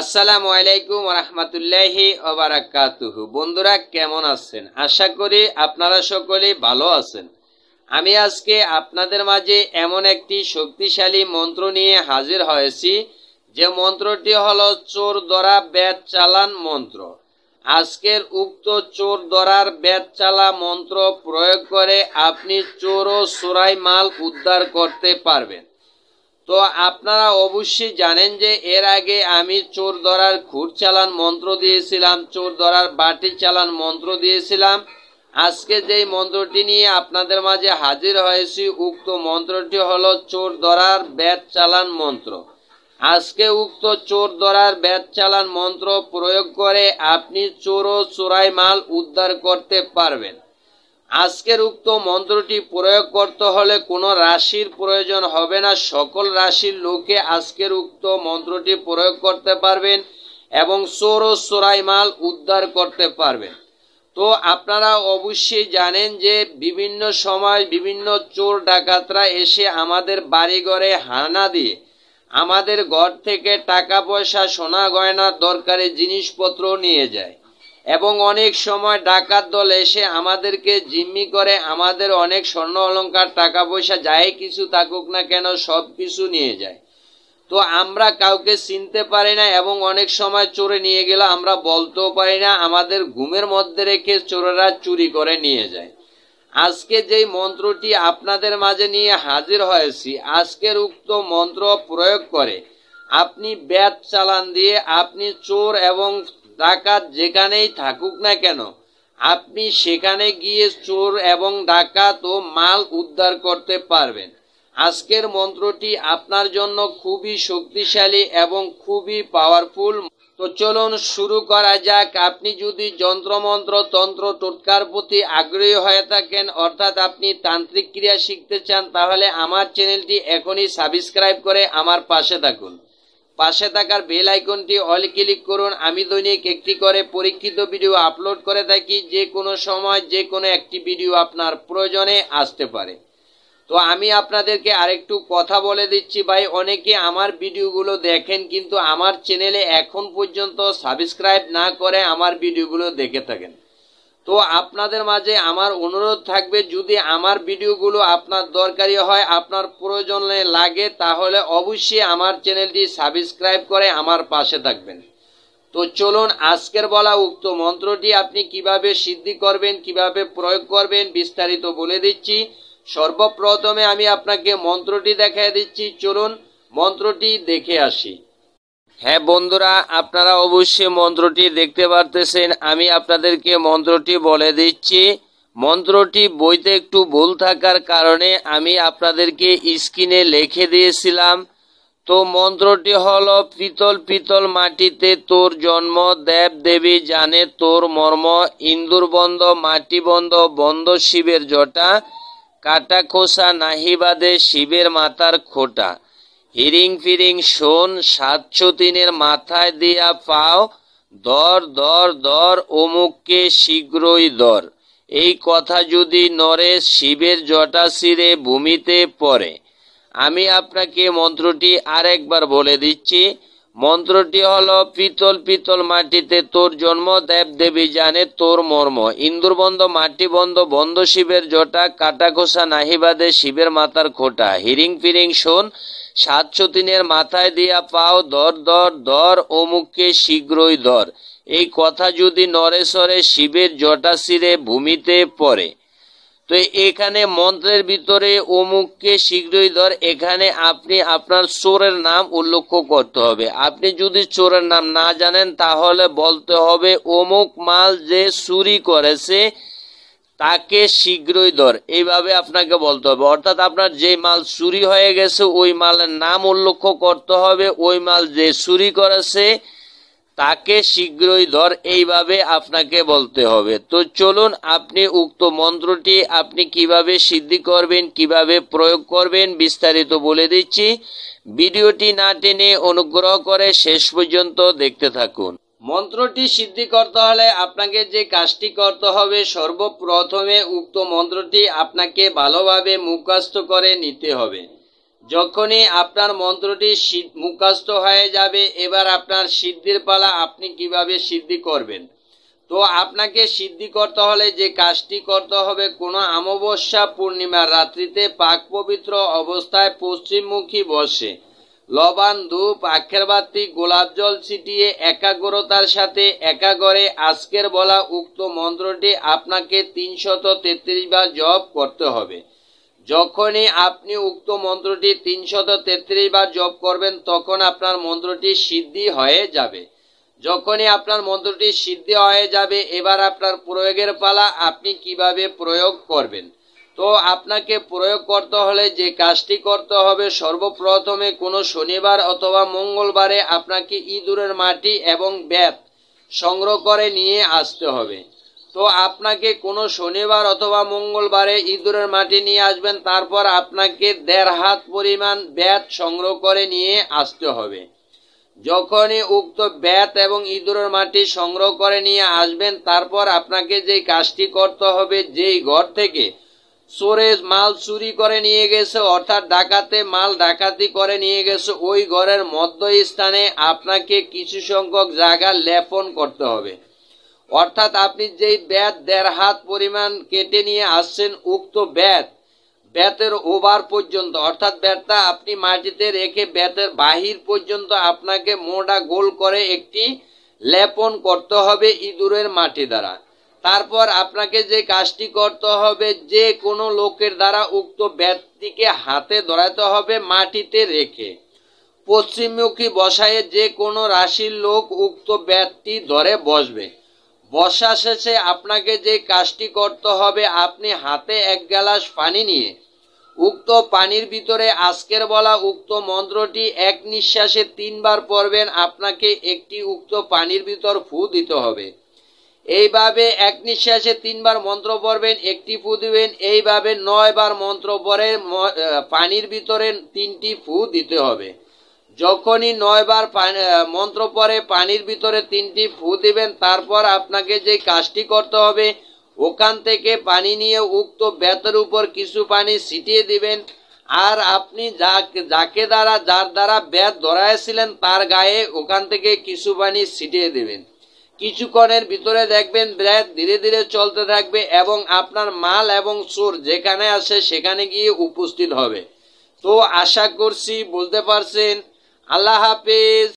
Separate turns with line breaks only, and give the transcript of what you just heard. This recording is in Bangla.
আসসালামু আলাইকুম রহমতুল্লাহি ওবারাকাতুহু বন্ধুরা কেমন আছেন আশা করি আপনারা সকলে ভালো আছেন আমি আজকে আপনাদের মাঝে এমন একটি শক্তিশালী মন্ত্র নিয়ে হাজির হয়েছি যে মন্ত্রটি হল চোর দরা বেদ চালান মন্ত্র আজকের উক্ত চোর দরার বেদ চালা মন্ত্র প্রয়োগ করে আপনি চোর ও চোরাই মাল উদ্ধার করতে পারবেন তো আপনারা অবশ্যই জানেন যে এর আগে আমি চোর ধরার খুর চালান মন্ত্র দিয়েছিলাম চোর ধরার বাটি চালান মন্ত্র দিয়েছিলাম আজকে যেই মন্ত্রটি নিয়ে আপনাদের মাঝে হাজির হয়েছি উক্ত মন্ত্রটি হলো চোর ধরার ব্যাট চালান মন্ত্র আজকে উক্ত চোর ধরার ব্যাট চালান মন্ত্র প্রয়োগ করে আপনি চোর ও চোরাই মাল উদ্ধার করতে পারবেন আজকের উক্ত মন্ত্রটি প্রয়োগ করতে হলে কোনো রাশির প্রয়োজন হবে না সকল রাশির লোকে আজকের উক্ত মন্ত্রটি প্রয়োগ করতে পারবেন এবং চোর ও চোরাই মাল উদ্ধার করতে পারবেন তো আপনারা অবশ্যই জানেন যে বিভিন্ন সময় বিভিন্ন চোর ডাকাতরা এসে আমাদের বাড়িঘরে হানা দিয়ে আমাদের ঘর থেকে টাকা পয়সা সোনা গয়না দরকারি জিনিসপত্র নিয়ে যায় এবং অনেক সময় ডাকাত দল এসে আমাদেরকে জিম্মি করে আমাদের অনেক স্বর্ণ অলঙ্কার টাকা পয়সা যাই কিছু থাকুক না কেন সব কিছু নিয়ে যায় তো আমরা কাউকে চিনতে পারি না এবং অনেক সময় চোরে নিয়ে গেলে আমরা বলতেও পারি না আমাদের ঘুমের মধ্যে রেখে চোরেরা চুরি করে নিয়ে যায় আজকে যেই মন্ত্রটি আপনাদের মাঝে নিয়ে হাজির হয়েছি আজকের উক্ত মন্ত্র প্রয়োগ করে আপনি ব্যাট চালান দিয়ে আপনি চোর এবং ডাকাত যেখানেই থাকুক না কেন আপনি সেখানে গিয়ে চোর এবং ডাকাত ও মাল উদ্ধার করতে পারবেন আজকের মন্ত্রটি আপনার জন্য খুবই শক্তিশালী এবং খুবই পাওয়ারফুল তো চলুন শুরু করা যাক আপনি যদি যন্ত্রমন্ত্র তন্ত্র টোটকার প্রতি আগ্রহী হয়ে থাকেন অর্থাৎ আপনি তান্ত্রিক ক্রিয়া শিখতে চান তাহলে আমার চ্যানেলটি এখনই সাবস্ক্রাইব করে আমার পাশে থাকুন পাশে থাকার বেল আইকনটি অল ক্লিক করুন আমি দৈনিক একটি করে পরীক্ষিত ভিডিও আপলোড করে থাকি যে কোনো সময় যে কোনো একটি ভিডিও আপনার প্রয়োজনে আসতে পারে তো আমি আপনাদেরকে আরেকটু কথা বলে দিচ্ছি ভাই অনেকে আমার ভিডিওগুলো দেখেন কিন্তু আমার চ্যানেলে এখন পর্যন্ত সাবস্ক্রাইব না করে আমার ভিডিওগুলো দেখে থাকেন তো আপনাদের মাঝে আমার অনুরোধ থাকবে যদি আমার ভিডিওগুলো আপনার দরকারি হয় আপনার প্রয়োজনে লাগে তাহলে অবশ্যই আমার চ্যানেলটি সাবস্ক্রাইব করে আমার পাশে থাকবেন তো চলুন আজকের বলা উক্ত মন্ত্রটি আপনি কিভাবে সিদ্ধি করবেন কিভাবে প্রয়োগ করবেন বিস্তারিত বলে দিচ্ছি সর্বপ্রথমে আমি আপনাকে মন্ত্রটি দেখায় দিচ্ছি চলুন মন্ত্রটি দেখে আসি হ্যাঁ বন্ধুরা আপনারা অবশ্যই মন্ত্রটি দেখতে পারতেছেন আমি আপনাদেরকে মন্ত্রটি বলে দিচ্ছি মন্ত্রটি বইতে একটু ভুল থাকার কারণে আমি আপনাদেরকে স্ক্রিনে লিখে দিয়েছিলাম তো মন্ত্রটি হল পিতল পিতল মাটিতে তোর জন্ম দেব দেবী জানে তোর মর্ম ইন্দুর বন্ধ মাটি বন্ধ বন্ধ শিবের জটা কাটা খোসা নাহিবাদে শিবের মাতার খোটা হিরিং ফিরিং শোন সাতশো তিনের মাথায় দেয়া পাও দর দর দর অমুককে শীঘ্রই দর এই কথা যদি নরেশ শিবের জটা সিরে ভূমিতে পড়ে আমি আপনাকে মন্ত্রটি আরেকবার বলে দিচ্ছি মন্ত্রটি হল পিতল পিতল মাটিতে তোর জন্ম দেব দেবী জানে তোর মর্ম ইন্দুরবন্ধ মাটি বন্ধ বন্ধ শিবের জটা কাটাকোষা নাহিবাদে শিবের মাতার খোটা হিরিং ফিরিং শোন সাত সতিনের মাথায় দিয়া পাও দর দর দর অমুককে শীঘ্রই দর এই কথা যদি নরেশ্বরে শিবের জটা সিরে ভূমিতে পড়ে তো এখানে মন্ত্রের ভিতরে অমুককে শীঘ্রই ধর এখানে আপনি আপনার চোরের নাম উল্লেখ করতে হবে আপনি যদি চোরের নাম না জানেন তাহলে বলতে হবে অমুক মাল যে চুরি করেছে তাকে শীঘ্রই ধর এইভাবে আপনাকে বলতে হবে অর্থাৎ আপনার যে মাল চুরি হয়ে গেছে ওই মালের নাম উল্লেখ করতে হবে ওই মাল যে চুরি করেছে তাকে শীঘ্রই ধর এইভাবে আপনাকে বলতে হবে তো চলুন আপনি উক্ত মন্ত্রটি আপনি কিভাবে সিদ্ধি করবেন কিভাবে প্রয়োগ করবেন বিস্তারিত বলে দিচ্ছি ভিডিওটি না টেনে অনুগ্রহ করে শেষ পর্যন্ত দেখতে থাকুন মন্ত্রটি সিদ্ধি করতে হলে আপনাকে যে কাজটি করতে হবে সর্বপ্রথমে উক্ত মন্ত্রটি আপনাকে ভালোভাবে মুখস্থ করে নিতে হবে যখনই আপনার মন্ত্রটি মুখস্থ হয়ে যাবে এবার আপনার সিদ্ধির পালা আপনি কিভাবে সিদ্ধি করবেন তো আপনাকে সিদ্ধি করতে হলে যে কাজটি করতে হবে কোনো অমাবস্যা পূর্ণিমার রাত্রিতে পাক পবিত্র অবস্থায় পশ্চিমমুখী বসে লবণ ধূপ আখের বাতি গোলাপ জল ছিটিয়ে একাগ্রতার সাথে একাগরে আজকের বলা উক্ত মন্ত্রটি আপনাকে তিনশত তেত্রিশ বার জপ করতে হবে যখনই আপনি উক্ত মন্ত্রটি তিনশত তেত্রিশ বার জপ করবেন তখন আপনার মন্ত্রটি সিদ্ধি হয়ে যাবে যখনই আপনার মন্ত্রটি সিদ্ধি হয়ে যাবে এবার আপনার প্রয়োগের পালা আপনি কিভাবে প্রয়োগ করবেন তো আপনাকে প্রয়োগ করতে হলে যে কাজটি করতে হবে সর্বপ্রথমে কোনো শনিবার অথবা মঙ্গলবারে আপনাকে ইঁদুরের মাটি এবং ব্যাপ সংগ্রহ করে নিয়ে আসতে হবে তো আপনাকে কোনো শনিবার অথবা মঙ্গলবারে ইঁদুরের মাটি নিয়ে আসবেন তারপর আপনাকে দেড় হাত পরিমাণ ব্যাত সংগ্রহ করে নিয়ে আসতে হবে যখনই উক্ত ব্যাত এবং ইঁদুরের মাটি সংগ্রহ করে নিয়ে আসবেন তারপর আপনাকে যে কাজটি করতে হবে যেই ঘর থেকে চোরে মাল চুরি করে নিয়ে গেছে অর্থাৎ ডাকাতে মাল ডাকাতি করে নিয়ে গেছে ওই ঘরের মধ্য স্থানে আপনাকে কিছু সংখ্যক জায়গা লেপন করতে হবে অর্থাৎ আপনি যেই ব্যাত দেড় হাত পরিমাণ কেটে নিয়ে আসছেন উক্ত ব্যাত ব্যাতের ওভার পর্যন্ত অর্থাৎ ব্যাতটা আপনি মাটিতে রেখে ব্যাতের বাহির পর্যন্ত আপনাকে মোড়া গোল করে একটি লেপন করতে হবে ইঁদুরের মাটি দ্বারা তারপর আপনাকে যে কাজটি করতে হবে যে কোনো লোকের দ্বারা উক্ত ব্যাতটিকে হাতে ধরাতে হবে মাটিতে রেখে পশ্চিমমুখী বসায়ে যে কোনো রাশির লোক উক্ত ব্যাতটি ধরে বসবে বর্ষা শেষে আপনাকে যে কাজটি করতে হবে আপনি হাতে এক গ্লাস পানি নিয়ে উক্ত পানির ভিতরে আজকের বলা উক্ত মন্ত্রটি এক নিঃশ্বাসে তিনবার পড়বেন আপনাকে একটি উক্ত পানির ভিতর ফু দিতে হবে এইভাবে এক নিঃশ্বাসে তিনবার মন্ত্র পড়বেন একটি ফু দিবেন এইভাবে নয়বার মন্ত্র পরে পানির ভিতরে তিনটি ফু দিতে হবে যখনই নয়বার মন্ত্র পরে পানির ভিতরে তিনটি ফু দিবেন তারপর আপনাকে যে কাজটি করতে হবে ওখান থেকে পানি নিয়ে উক্ত বেতের উপর কিছু পানি ছিটিয়ে দিবেন আর আপনি যাকে দ্বারা যার দ্বারা ব্যাত ধরাইছিলেন তার গায়ে ওখান থেকে কিছু পানি ছিটিয়ে দেবেন কিছুক্ষণের ভিতরে দেখবেন ব্যাত ধীরে ধীরে চলতে থাকবে এবং আপনার মাল এবং সুর যেখানে আসে সেখানে গিয়ে উপস্থিত হবে তো আশা করছি বলতে পারছেন আল্লাহ হাফিজ